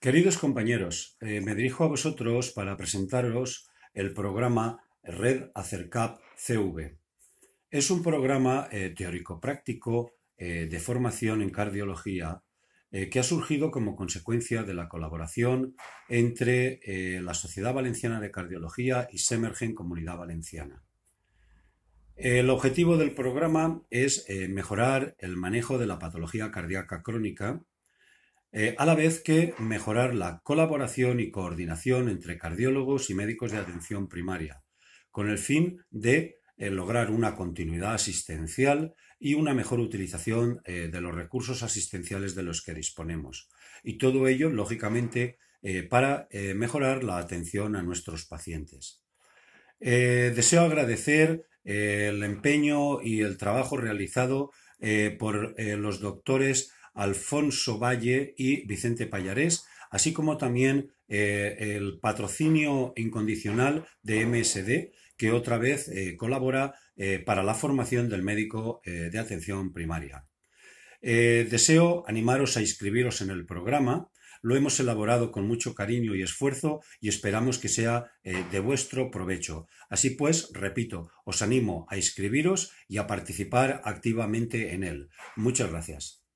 Queridos compañeros, eh, me dirijo a vosotros para presentaros el programa Red Acercap CV. Es un programa eh, teórico-práctico eh, de formación en cardiología que ha surgido como consecuencia de la colaboración entre la Sociedad Valenciana de Cardiología y Semergen Comunidad Valenciana. El objetivo del programa es mejorar el manejo de la patología cardíaca crónica eh, a la vez que mejorar la colaboración y coordinación entre cardiólogos y médicos de atención primaria, con el fin de eh, lograr una continuidad asistencial y una mejor utilización eh, de los recursos asistenciales de los que disponemos. Y todo ello, lógicamente, para mejorar la atención a nuestros pacientes. deseo agradecer el empeño y el trabajo realizado por los doctores Alfonso Valle y Vicente Payarés, así como también eh, el patrocinio incondicional de MSD, que otra vez eh, colabora eh, para la formación del médico de atención primaria. deseo animaros a inscribiros en el programa. Lo hemos elaborado con mucho cariño y esfuerzo y esperamos que sea de vuestro provecho. Así pues, repito, os animo a inscribiros y a participar activamente en él. Muchas gracias.